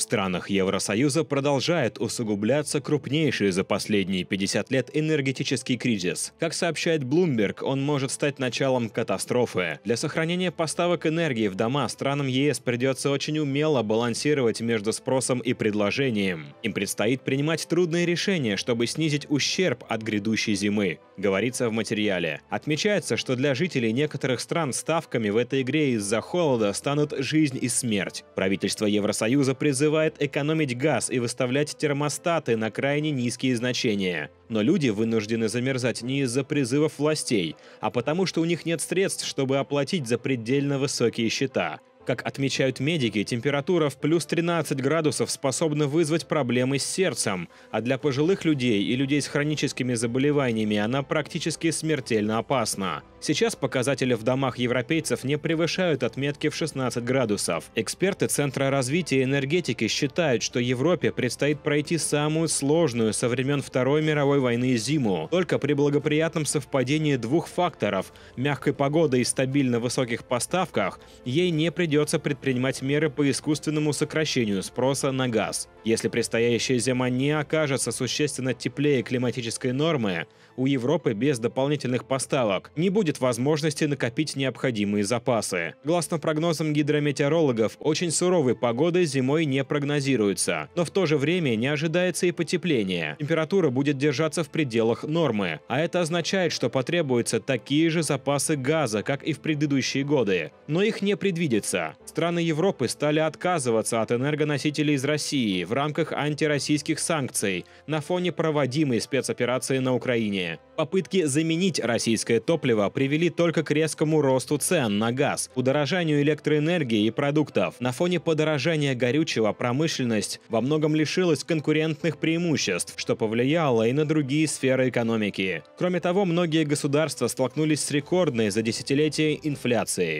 В странах Евросоюза продолжает усугубляться крупнейший за последние 50 лет энергетический кризис. Как сообщает Bloomberg, он может стать началом катастрофы. Для сохранения поставок энергии в дома странам ЕС придется очень умело балансировать между спросом и предложением. Им предстоит принимать трудные решения, чтобы снизить ущерб от грядущей зимы, говорится в материале. Отмечается, что для жителей некоторых стран ставками в этой игре из-за холода станут жизнь и смерть. Правительство Евросоюза призывает призывает экономить газ и выставлять термостаты на крайне низкие значения. Но люди вынуждены замерзать не из-за призывов властей, а потому что у них нет средств, чтобы оплатить за предельно высокие счета. Как отмечают медики, температура в плюс 13 градусов способна вызвать проблемы с сердцем, а для пожилых людей и людей с хроническими заболеваниями она практически смертельно опасна. Сейчас показатели в домах европейцев не превышают отметки в 16 градусов. Эксперты Центра развития энергетики считают, что Европе предстоит пройти самую сложную со времен Второй мировой войны зиму. Только при благоприятном совпадении двух факторов – мягкой погоды и стабильно высоких поставках – ей не придется придется предпринимать меры по искусственному сокращению спроса на газ. Если предстоящая зима не окажется существенно теплее климатической нормы, у Европы без дополнительных поставок не будет возможности накопить необходимые запасы. Гласно прогнозам гидрометеорологов, очень суровой погоды зимой не прогнозируется, но в то же время не ожидается и потепление. Температура будет держаться в пределах нормы, а это означает, что потребуются такие же запасы газа, как и в предыдущие годы, но их не предвидится. Страны Европы стали отказываться от энергоносителей из России в рамках антироссийских санкций на фоне проводимой спецоперации на Украине. Попытки заменить российское топливо привели только к резкому росту цен на газ, удорожанию электроэнергии и продуктов. На фоне подорожания горючего промышленность во многом лишилась конкурентных преимуществ, что повлияло и на другие сферы экономики. Кроме того, многие государства столкнулись с рекордной за десятилетие инфляцией.